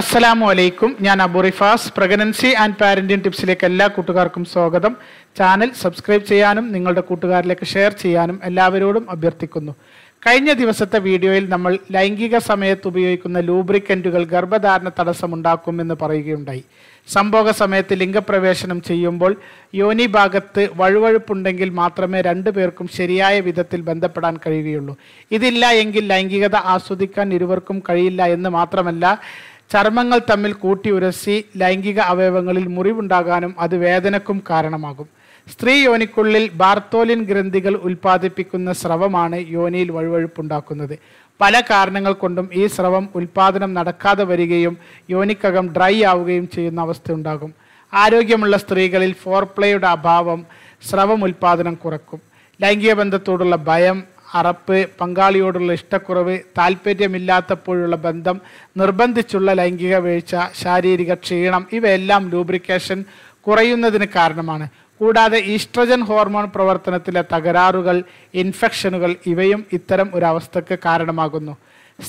അസ്സലാമു അലൈക്കും ഞാൻ Abu Rifas pregnancy and parenting ടിപ്സിലേക്ക് എല്ലാ കൂട്ടുകാർക്കും സ്വാഗതം ചാനൽ സബ്സ്ക്രൈബ് ചെയ്യാനും നിങ്ങളുടെ കൂട്ടുകാരിലേക്ക് ഷെയർ ചെയ്യാനും എല്ലാവരോടും അഭ്യർത്ഥിക്കുന്നു കഴിഞ്ഞ ദിവസത്തെ വീഡിയോയിൽ നമ്മൾ ലൈംഗിക സമയത്ത് ഉപയോഗിക്കുന്ന ലൂബ്രിക്കൻറ്റുകൾ ഗർഭധാരണ തടസ്സമുണ്ടാക്കുമെന്ന് പറയുകയുണ്ടായി സംഭോഗ സമയത്ത് ലിംഗപ്രവേശനം ചെയ്യുമ്പോൾ യോനി ഭാഗത്ത് വഴുവഴുപ്പുണ്ടെങ്കിൽ മാത്രമേ രണ്ടു പേർക്കും ശരിയായ വിധത്തിൽ ബന്ധപ്പെടാൻ കഴിയുകയുള്ളൂ ഇതില്ല എങ്കിൽ ലൈംഗികത ആസ്വദിക്കാൻ ഇരുവർക്കും കഴിയില്ല എന്ന് മാത്രമല്ല ചർമ്മങ്ങൾ തമ്മിൽ കൂട്ടി ഉരസി ലൈംഗിക അവയവങ്ങളിൽ മുറിവുണ്ടാകാനും അത് വേദനക്കും കാരണമാകും സ്ത്രീ യോനിക്കുള്ളിൽ ബാർത്തോലിൻ ഗ്രന്ഥികൾ ഉൽപ്പാദിപ്പിക്കുന്ന സ്രവമാണ് യോനിയിൽ വഴുവഴുപ്പുണ്ടാക്കുന്നത് പല കാരണങ്ങൾ കൊണ്ടും ഈ സ്രവം ഉൽപാദനം നടക്കാതെ വരികയും യോനിക്കകം ഡ്രൈ ആവുകയും ചെയ്യുന്ന അവസ്ഥ ഉണ്ടാകും ആരോഗ്യമുള്ള സ്ത്രീകളിൽ ഫോർപ്ലേയുടെ അഭാവം സ്രവം ഉൽപാദനം കുറക്കും ലൈംഗിക ബന്ധത്തോടുള്ള ഭയം അറപ്പ് പങ്കാളിയോടുള്ള ഇഷ്ടക്കുറവ് താല്പര്യമില്ലാത്തപ്പോഴുള്ള ബന്ധം നിർബന്ധിച്ചുള്ള ലൈംഗിക വീഴ്ച ശാരീരിക ക്ഷീണം ഇവയെല്ലാം ലൂബ്രിക്കേഷൻ കുറയുന്നതിന് കാരണമാണ് കൂടാതെ ഈസ്ട്രജൻ ഹോർമോൺ പ്രവർത്തനത്തിലെ തകരാറുകൾ ഇൻഫെക്ഷനുകൾ ഇവയും ഇത്തരം ഒരവസ്ഥക്ക് കാരണമാകുന്നു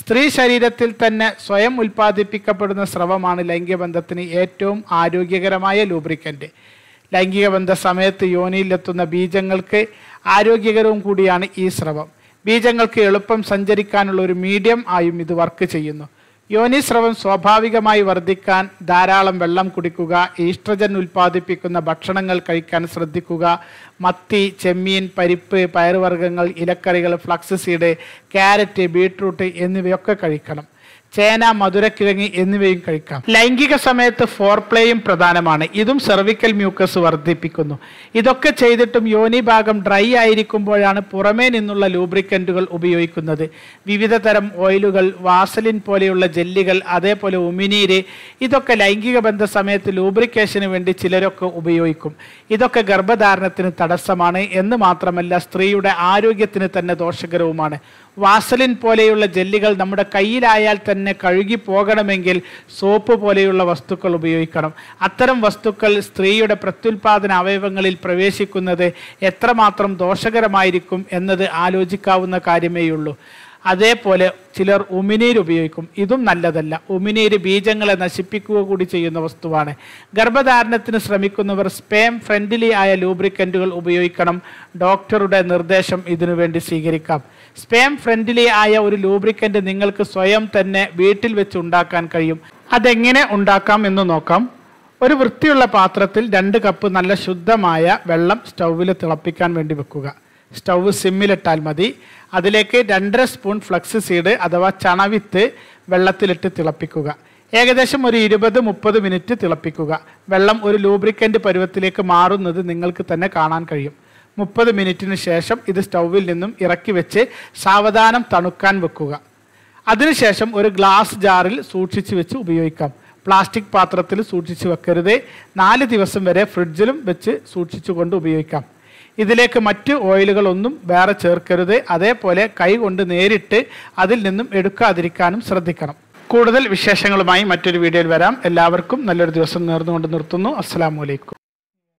സ്ത്രീ ശരീരത്തിൽ തന്നെ സ്വയം ഉൽപ്പാദിപ്പിക്കപ്പെടുന്ന സ്രവമാണ് ലൈംഗികബന്ധത്തിന് ഏറ്റവും ആരോഗ്യകരമായ ലൂബ്രിക്കൻ്റ് ലൈംഗികബന്ധ സമയത്ത് യോനിയിലെത്തുന്ന ബീജങ്ങൾക്ക് ആരോഗ്യകരവും കൂടിയാണ് ഈ സ്രവം ബീജങ്ങൾക്ക് എളുപ്പം സഞ്ചരിക്കാനുള്ള ഒരു മീഡിയം ആയും ഇത് വർക്ക് ചെയ്യുന്നു യോനിസ്രവം സ്വാഭാവികമായി വർദ്ധിക്കാൻ ധാരാളം വെള്ളം കുടിക്കുക ഈസ്ട്രജൻ ഉൽപ്പാദിപ്പിക്കുന്ന ഭക്ഷണങ്ങൾ കഴിക്കാൻ ശ്രദ്ധിക്കുക മത്തി ചെമ്മീൻ പരിപ്പ് പയറുവർഗ്ഗങ്ങൾ ഇലക്കറികൾ ഫ്ലക്സ് സീഡ് ക്യാരറ്റ് ബീട്രൂട്ട് എന്നിവയൊക്കെ കഴിക്കണം ചേന മധുരക്കിഴങ്ങ് എന്നിവയും കഴിക്കാം ലൈംഗിക സമയത്ത് ഫോർപ്ലേയും പ്രധാനമാണ് ഇതും സെർവിക്കൽ മ്യൂക്കസ് വർദ്ധിപ്പിക്കുന്നു ഇതൊക്കെ ചെയ്തിട്ടും യോനി ഭാഗം ഡ്രൈ ആയിരിക്കുമ്പോഴാണ് പുറമേ നിന്നുള്ള ലൂബ്രിക്കൻറ്റുകൾ ഉപയോഗിക്കുന്നത് വിവിധ തരം ഓയിലുകൾ വാസലിൻ പോലെയുള്ള ജെല്ലുകൾ അതേപോലെ ഉമിനീര് ഇതൊക്കെ ലൈംഗിക ബന്ധ സമയത്ത് ലൂബ്രിക്കേഷന് വേണ്ടി ചിലരൊക്കെ ഉപയോഗിക്കും ഇതൊക്കെ ഗർഭധാരണത്തിന് തടസ്സമാണ് എന്ന് മാത്രമല്ല സ്ത്രീയുടെ ആരോഗ്യത്തിന് തന്നെ ദോഷകരവുമാണ് വാസലിൻ പോലെയുള്ള ജെല്ലുകൾ നമ്മുടെ കയ്യിലായാൽ തന്നെ കഴുകി പോകണമെങ്കിൽ സോപ്പ് പോലെയുള്ള വസ്തുക്കൾ ഉപയോഗിക്കണം അത്തരം വസ്തുക്കൾ സ്ത്രീയുടെ പ്രത്യുൽപാദന അവയവങ്ങളിൽ പ്രവേശിക്കുന്നത് എത്രമാത്രം ദോഷകരമായിരിക്കും എന്നത് ആലോചിക്കാവുന്ന കാര്യമേയുള്ളൂ അതേപോലെ ചിലർ ഉമിനീർ ഉപയോഗിക്കും ഇതും നല്ലതല്ല ഉമിനീർ ബീജങ്ങളെ നശിപ്പിക്കുക കൂടി ചെയ്യുന്ന വസ്തുവാണ് ഗർഭധാരണത്തിന് ശ്രമിക്കുന്നവർ സ്പേം ഫ്രണ്ട്ലി ആയ ലൂബ്രിക്കൻറ്റുകൾ ഉപയോഗിക്കണം ഡോക്ടറുടെ നിർദ്ദേശം ഇതിനു വേണ്ടി സ്വീകരിക്കാം സ്പേം ഫ്രണ്ട്ലി ആയ ഒരു ലൂബ്രിക്കൻ്റ് നിങ്ങൾക്ക് സ്വയം തന്നെ വീട്ടിൽ വെച്ച് ഉണ്ടാക്കാൻ കഴിയും അതെങ്ങനെ ഉണ്ടാക്കാം എന്ന് നോക്കാം ഒരു വൃത്തിയുള്ള പാത്രത്തിൽ രണ്ട് കപ്പ് നല്ല ശുദ്ധമായ വെള്ളം സ്റ്റൗവിൽ തിളപ്പിക്കാൻ വേണ്ടി വെക്കുക സ്റ്റൗ സിമ്മിലിട്ടാൽ മതി അതിലേക്ക് രണ്ടര സ്പൂൺ ഫ്ലക്സ് സീഡ് അഥവാ ചണവിത്ത് വെള്ളത്തിലിട്ട് തിളപ്പിക്കുക ഏകദേശം ഒരു ഇരുപത് മുപ്പത് മിനിറ്റ് തിളപ്പിക്കുക വെള്ളം ഒരു ലൂബ്രിക്കൻ്റ് പരുവത്തിലേക്ക് മാറുന്നത് നിങ്ങൾക്ക് തന്നെ കാണാൻ കഴിയും മുപ്പത് മിനിറ്റിന് ശേഷം ഇത് സ്റ്റൗവിൽ നിന്നും ഇറക്കി വെച്ച് സാവധാനം തണുക്കാൻ വെക്കുക അതിനുശേഷം ഒരു ഗ്ലാസ് ജാറിൽ സൂക്ഷിച്ച് വെച്ച് ഉപയോഗിക്കാം പ്ലാസ്റ്റിക് പാത്രത്തിൽ സൂക്ഷിച്ച് വെക്കരുത് നാല് ദിവസം വരെ ഫ്രിഡ്ജിലും വെച്ച് സൂക്ഷിച്ചുകൊണ്ട് ഉപയോഗിക്കാം ഇതിലേക്ക് മറ്റ് ഓയിലുകളൊന്നും വേറെ ചേർക്കരുത് അതേപോലെ കൈകൊണ്ട് നേരിട്ട് അതിൽ നിന്നും എടുക്കാതിരിക്കാനും ശ്രദ്ധിക്കണം കൂടുതൽ വിശേഷങ്ങളുമായി മറ്റൊരു വീഡിയോയിൽ വരാം എല്ലാവർക്കും നല്ലൊരു ദിവസം നേർന്നുകൊണ്ട് നിർത്തുന്നു അസ്സാം വലൈക്കും